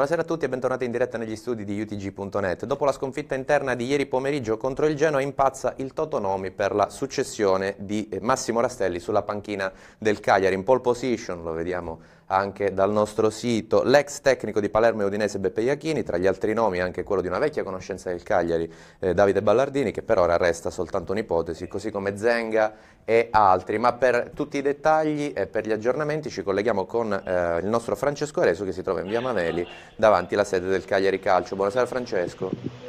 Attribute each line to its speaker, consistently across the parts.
Speaker 1: Buonasera a tutti e bentornati in diretta negli studi di UTG.net. Dopo la sconfitta interna di ieri pomeriggio contro il Genoa impazza il Totonomi per la successione di eh, Massimo Rastelli sulla panchina del Cagliari. In pole position, lo vediamo anche dal nostro sito, l'ex tecnico di Palermo e Udinese Beppe Iachini, tra gli altri nomi anche quello di una vecchia conoscenza del Cagliari, eh, Davide Ballardini, che per ora resta soltanto un'ipotesi, così come Zenga e altri. Ma per tutti i dettagli e per gli aggiornamenti ci colleghiamo con eh, il nostro Francesco Areso che si trova in via Maneli davanti alla sede del Cagliari Calcio. Buonasera Francesco.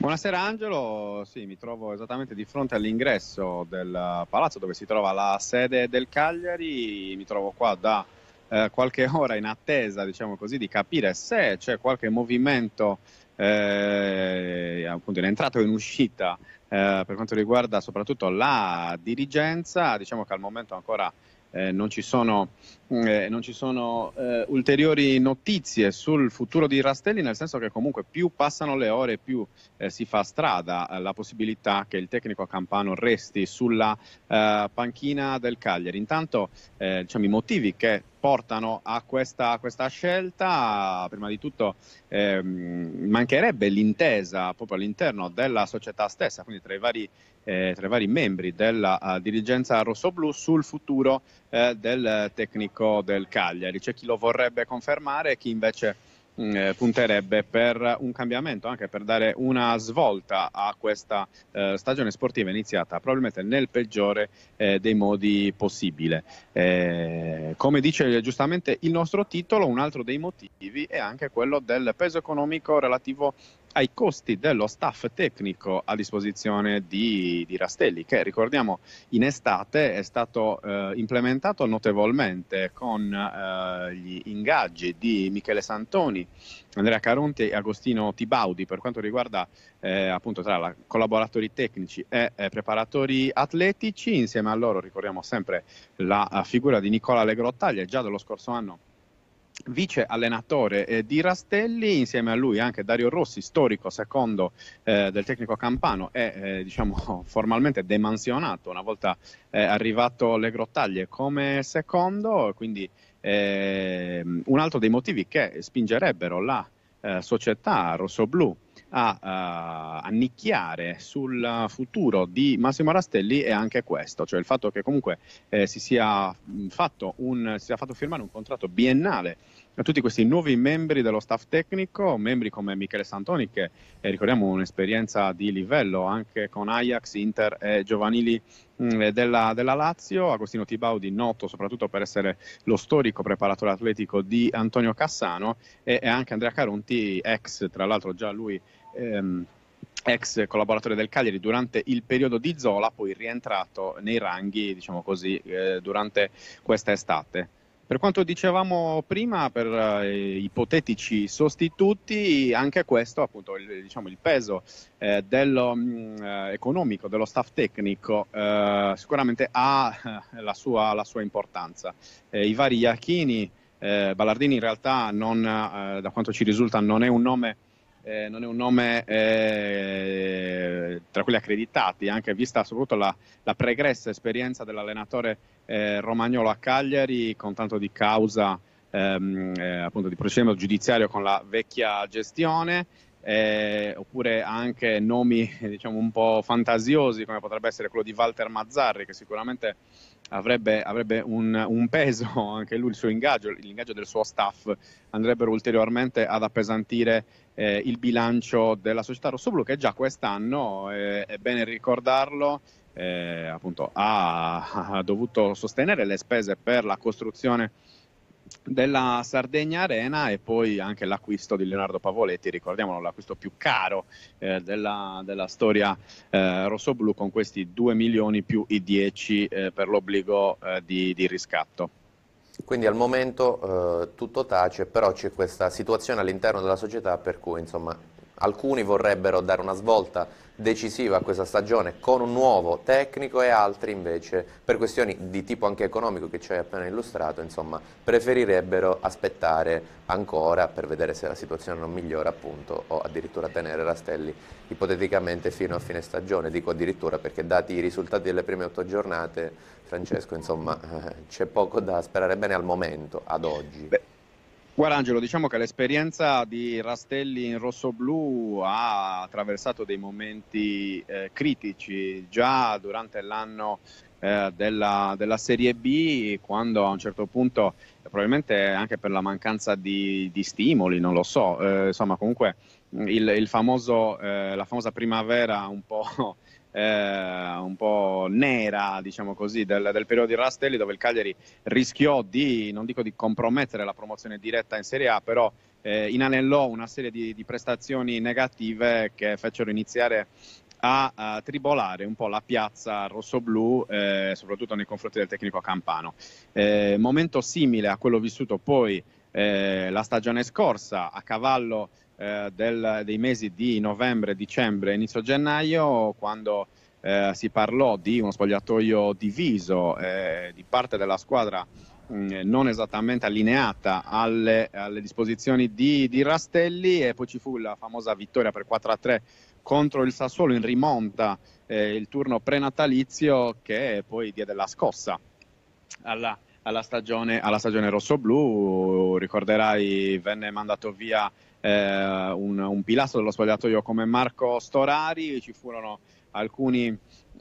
Speaker 2: Buonasera Angelo, sì, mi trovo esattamente di fronte all'ingresso del palazzo dove si trova la sede del Cagliari, mi trovo qua da eh, qualche ora in attesa, diciamo così, di capire se c'è qualche movimento eh, appunto in entrata o in uscita eh, per quanto riguarda soprattutto la dirigenza, diciamo che al momento ancora eh, non ci sono, eh, non ci sono eh, ulteriori notizie sul futuro di Rastelli, nel senso che comunque più passano le ore, più eh, si fa strada eh, la possibilità che il tecnico campano resti sulla eh, panchina del Cagliari. Intanto diciamo, i motivi che portano a questa, a questa scelta, prima di tutto eh, mancherebbe l'intesa proprio all'interno della società stessa, quindi tra i vari, eh, tra i vari membri della uh, dirigenza rossoblu sul futuro eh, del tecnico del Cagliari. C'è chi lo vorrebbe confermare e chi invece Mm, eh, punterebbe per un cambiamento, anche per dare una svolta a questa eh, stagione sportiva iniziata probabilmente nel peggiore eh, dei modi possibile. Eh, come dice giustamente il nostro titolo, un altro dei motivi è anche quello del peso economico relativo ai costi dello staff tecnico a disposizione di, di Rastelli, che ricordiamo in estate è stato eh, implementato notevolmente con eh, gli ingaggi di Michele Santoni, Andrea Caronte e Agostino Tibaudi per quanto riguarda eh, appunto tra la, collaboratori tecnici e eh, preparatori atletici, insieme a loro ricordiamo sempre la eh, figura di Nicola Legrottaglia, già dello scorso anno vice allenatore eh, di Rastelli, insieme a lui anche Dario Rossi, storico secondo eh, del tecnico campano è eh, diciamo formalmente demansionato una volta eh, arrivato alle grottaglie come secondo, quindi ehm, un altro dei motivi che spingerebbero la eh, società rossoblu a uh, annicchiare sul futuro di Massimo Rastelli è anche questo, cioè il fatto che comunque eh, si, sia mm, fatto un, si sia fatto firmare un contratto biennale a tutti questi nuovi membri dello staff tecnico, membri come Michele Santoni che eh, ricordiamo un'esperienza di livello anche con Ajax, Inter e giovanili mm, eh, della, della, Lazio, Agostino Tibaudi noto soprattutto per essere lo storico preparatore atletico di Antonio Cassano e, e anche Andrea Caronti, ex tra l'altro già lui ehm, ex collaboratore del Cagliari durante il periodo di Zola, poi rientrato nei ranghi, diciamo così, eh, durante questa estate. Per quanto dicevamo prima, per eh, ipotetici sostituti, anche questo, appunto, il, diciamo, il peso eh, dello, mh, mm, eh, economico dello staff tecnico eh, sicuramente ha eh, la sua, la sua importanza. Eh, I vari Iachini, Ballardini in realtà, non, da quanto ci risulta, non è un nome eh, non è un nome eh, tra quelli accreditati, anche vista soprattutto la, la pregressa esperienza dell'allenatore eh, romagnolo a Cagliari con tanto di causa ehm, eh, appunto di procedimento giudiziario con la vecchia gestione eh, oppure anche nomi eh, diciamo, un po' fantasiosi come potrebbe essere quello di Walter Mazzarri che sicuramente avrebbe, avrebbe un, un, peso anche lui il suo ingaggio, l'ingaggio del suo staff andrebbero ulteriormente ad appesantire eh, il bilancio della società rossoblu che già quest'anno eh, è bene ricordarlo eh, appunto, ha, ha dovuto sostenere le spese per la costruzione della Sardegna Arena e poi anche l'acquisto di Leonardo Pavoletti, ricordiamolo, l'acquisto più caro eh, della, della, storia eh, rossoblu con questi 2 milioni più i 10 eh, per l'obbligo eh, di, di, riscatto.
Speaker 1: Quindi al momento eh, tutto tace, però c'è questa situazione all'interno della società per cui insomma, Alcuni vorrebbero dare una svolta decisiva a questa stagione con un nuovo tecnico e altri invece per questioni di tipo anche economico che ci hai appena illustrato insomma preferirebbero aspettare ancora per vedere se la situazione non migliora appunto o addirittura tenere Rastelli ipoteticamente fino a fine stagione dico addirittura perché dati i risultati delle prime otto giornate Francesco insomma eh, c'è poco da sperare bene al momento ad oggi Beh.
Speaker 2: Guarda Angelo, diciamo che l'esperienza di Rastelli in rosso-blu ha attraversato dei momenti eh, critici già durante l'anno eh, della, della, Serie B, quando a un certo punto, probabilmente anche per la mancanza di, di stimoli, non lo so, eh, insomma comunque il, il famoso, eh, la famosa primavera un po' eh, un po' nera, diciamo così, del, del periodo di Rastelli, dove il Cagliari rischiò di, non dico di compromettere la promozione diretta in Serie A, però eh, inanellò una serie di, di prestazioni negative che fecero iniziare a, a, tribolare un po' la piazza rosso-blu, eh, soprattutto nei confronti del tecnico Campano. Eh, momento simile a quello vissuto poi eh, la stagione scorsa a cavallo eh, del, dei mesi di novembre, dicembre, inizio gennaio, quando eh, si parlò di uno spogliatoio diviso eh, di parte della squadra mh, mm, non esattamente allineata alle, alle disposizioni di, di, Rastelli e poi ci fu la famosa vittoria per 4-3 contro il Sassuolo in rimonta eh, il turno prenatalizio che poi diede la scossa alla, alla stagione, alla stagione rossoblù ricorderai venne mandato via eh, un, un, pilastro dello spogliatoio come Marco Storari, ci furono alcuni,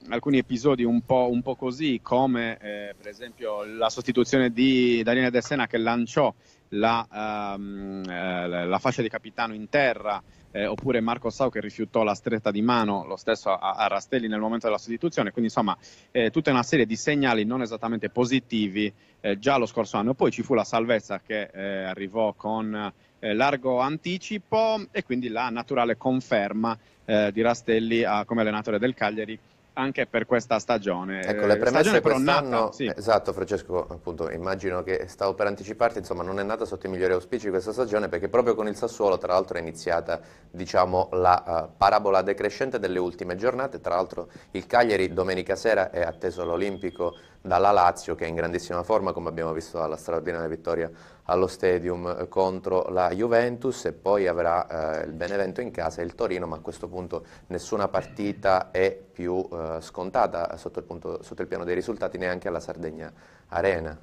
Speaker 2: alcuni episodi un po', un po', così, come eh, per esempio la sostituzione di Daniele De Sena che lanciò la, ehm, eh, la fascia di capitano in terra eh, oppure Marco Sau che rifiutò la stretta di mano, lo stesso a, a Rastelli nel momento della sostituzione, quindi insomma eh, tutta una serie di segnali non esattamente positivi eh, già lo scorso anno. Poi ci fu la salvezza che eh, arrivò con eh, largo anticipo e quindi la naturale conferma eh, di Rastelli a, come allenatore del Cagliari anche per questa stagione. Ecco, le eh, premesse però nata,
Speaker 1: sì. Esatto, Francesco, appunto, immagino che stavo per anticiparti, insomma, non è nata sotto i migliori auspici questa stagione perché proprio con il Sassuolo, tra l'altro, è iniziata, diciamo, la uh, parabola decrescente delle ultime giornate, tra l'altro il Cagliari domenica sera è atteso all'Olimpico dalla Lazio che è in grandissima forma, come abbiamo visto dalla straordinaria vittoria allo Stadium eh, contro la Juventus e poi avrà eh, il Benevento in casa e il Torino, ma a questo punto nessuna partita è più eh, scontata sotto il, punto, sotto il piano dei risultati, neanche alla Sardegna Arena.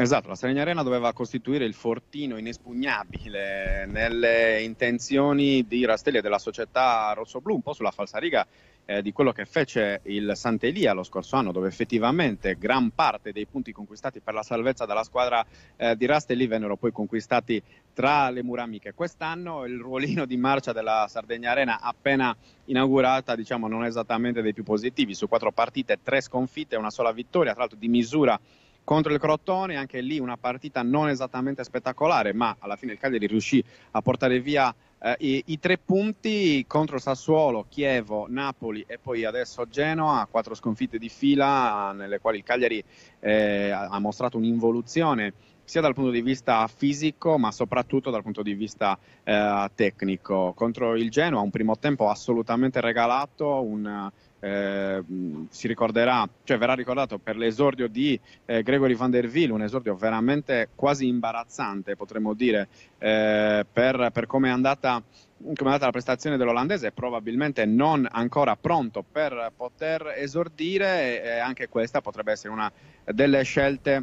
Speaker 2: Esatto, la Sardegna Arena doveva costituire il fortino inespugnabile nelle intenzioni di Rastelli e della società rossoblù, un po' sulla falsariga eh, di quello che fece il Sant'Elia lo scorso anno, dove effettivamente gran parte dei punti conquistati per la salvezza dalla squadra eh, di Rastelli vennero poi conquistati tra le muramiche. Quest'anno il ruolino di marcia della Sardegna Arena appena inaugurata, diciamo, non è esattamente dei più positivi. Su quattro partite, tre sconfitte una sola vittoria, tra l'altro di misura contro il Crotone, anche lì una partita non esattamente spettacolare, ma alla fine il Cagliari riuscì a portare via eh, i, i, tre punti contro Sassuolo, Chievo, Napoli e poi adesso Genoa, quattro sconfitte di fila nelle quali il Cagliari eh, ha mostrato un'involuzione sia dal punto di vista fisico ma soprattutto dal punto di vista eh, tecnico. Contro il Genoa un primo tempo assolutamente regalato, un, eh, mm, si ricorderà, cioè verrà ricordato per l'esordio di eh, Gregory van der Wiel, un esordio veramente quasi imbarazzante potremmo dire eh, per, per come è andata come è andata la prestazione dell'olandese, probabilmente non ancora pronto per poter esordire e anche questa potrebbe essere una delle scelte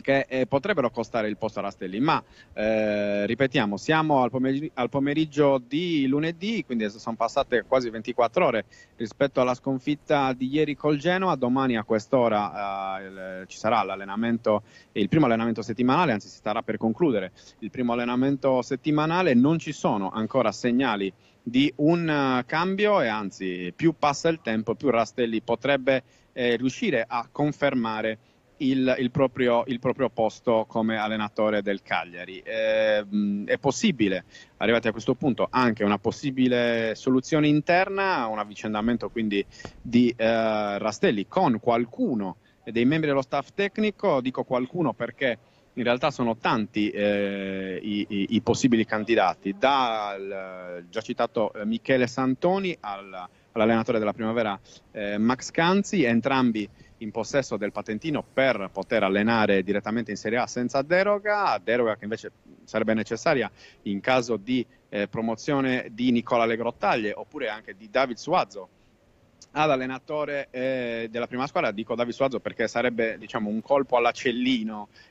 Speaker 2: che eh, potrebbero costare il posto a Rastelli, ma eh, ripetiamo, siamo al pomeriggio, al pomeriggio, di lunedì, quindi sono passate quasi 24 ore rispetto alla sconfitta di ieri col Genoa, domani a quest'ora eh, il, ci sarà l'allenamento, il primo allenamento settimanale, anzi si starà per concludere il primo allenamento settimanale, non ci sono ancora segnali di un eh, cambio e anzi più passa il tempo più Rastelli potrebbe eh, riuscire a confermare il, il, proprio, il, proprio, posto come allenatore del Cagliari. Eh, è possibile, arrivati a questo punto, anche una possibile soluzione interna, un avvicendamento quindi di eh, Rastelli con qualcuno dei membri dello staff tecnico, dico qualcuno perché in realtà sono tanti eh, i, i, i, possibili candidati, dal eh, già citato eh, Michele Santoni al, all'allenatore della primavera eh, Max Canzi, entrambi in possesso del patentino per poter allenare direttamente in Serie A senza deroga, deroga che invece sarebbe necessaria in caso di eh, promozione di Nicola Legrottaglie oppure anche di David Suazzo ad allenatore eh, della prima squadra, dico Davi Suazo perché sarebbe diciamo, un colpo alla è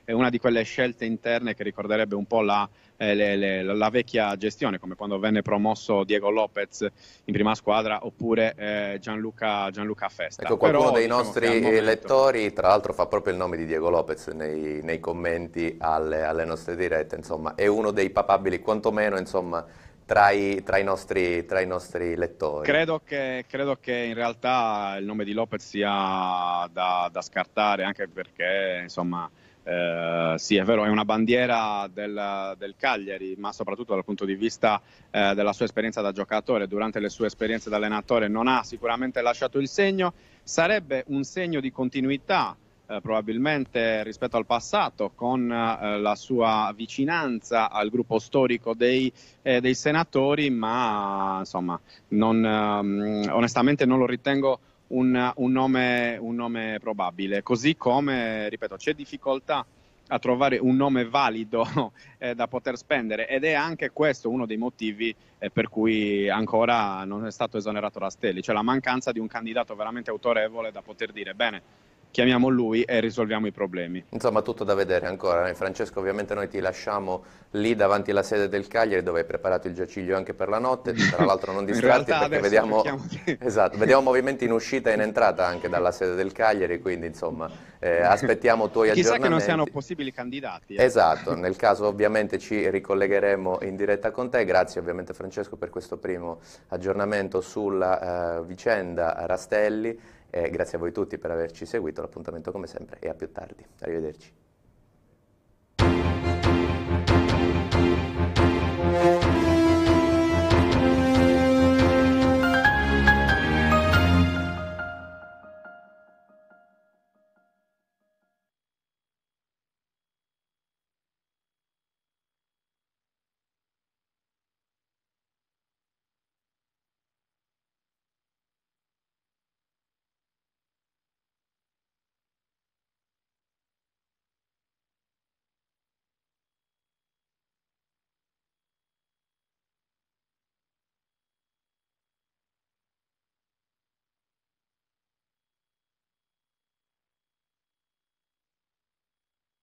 Speaker 2: eh, una di quelle scelte interne che ricorderebbe un po' la, eh, le, le, la vecchia gestione, come quando venne promosso Diego Lopez in prima squadra oppure eh, Gianluca, Gianluca, Festa. Ecco, qualcuno Però, dei diciamo nostri momento...
Speaker 1: lettori tra l'altro fa proprio il nome di Diego Lopez nei, nei commenti alle, alle, nostre dirette, insomma è uno dei papabili quantomeno insomma, tra i, tra, i nostri, tra i, nostri, lettori. Credo
Speaker 2: che, credo che, in realtà il nome di Lopez sia da, da scartare, anche perché insomma,
Speaker 1: eh, sì, è
Speaker 2: vero, è una bandiera del, del, Cagliari, ma soprattutto dal punto di vista eh, della sua esperienza da giocatore, durante le sue esperienze da allenatore non ha sicuramente lasciato il segno, sarebbe un segno di continuità eh, probabilmente rispetto al passato, con eh, la sua vicinanza al gruppo storico dei, eh, dei senatori, ma insomma, non, ehm, onestamente non lo ritengo un, un, nome, un nome probabile. Così come, ripeto, c'è difficoltà a trovare un nome valido eh, da poter spendere ed è anche questo uno dei motivi eh, per cui ancora non è stato esonerato Rastelli, cioè la mancanza di un candidato veramente autorevole da poter dire bene
Speaker 1: chiamiamo lui e risolviamo i problemi. Insomma tutto da vedere ancora, eh. Francesco ovviamente noi ti lasciamo lì davanti alla sede del Cagliari dove hai preparato il giaciglio anche per la notte, tra l'altro non distratti perché vediamo, esatto, vediamo, movimenti in uscita e in entrata anche dalla sede del Cagliari, quindi insomma eh, aspettiamo i tuoi Chissà aggiornamenti. Chissà che non siano
Speaker 2: possibili candidati. Eh. Esatto,
Speaker 1: nel caso ovviamente ci ricollegheremo in diretta con te, grazie ovviamente Francesco per questo primo aggiornamento sulla uh, vicenda Rastelli eh, grazie a voi tutti per averci seguito, l'appuntamento come sempre e a più tardi. Arrivederci.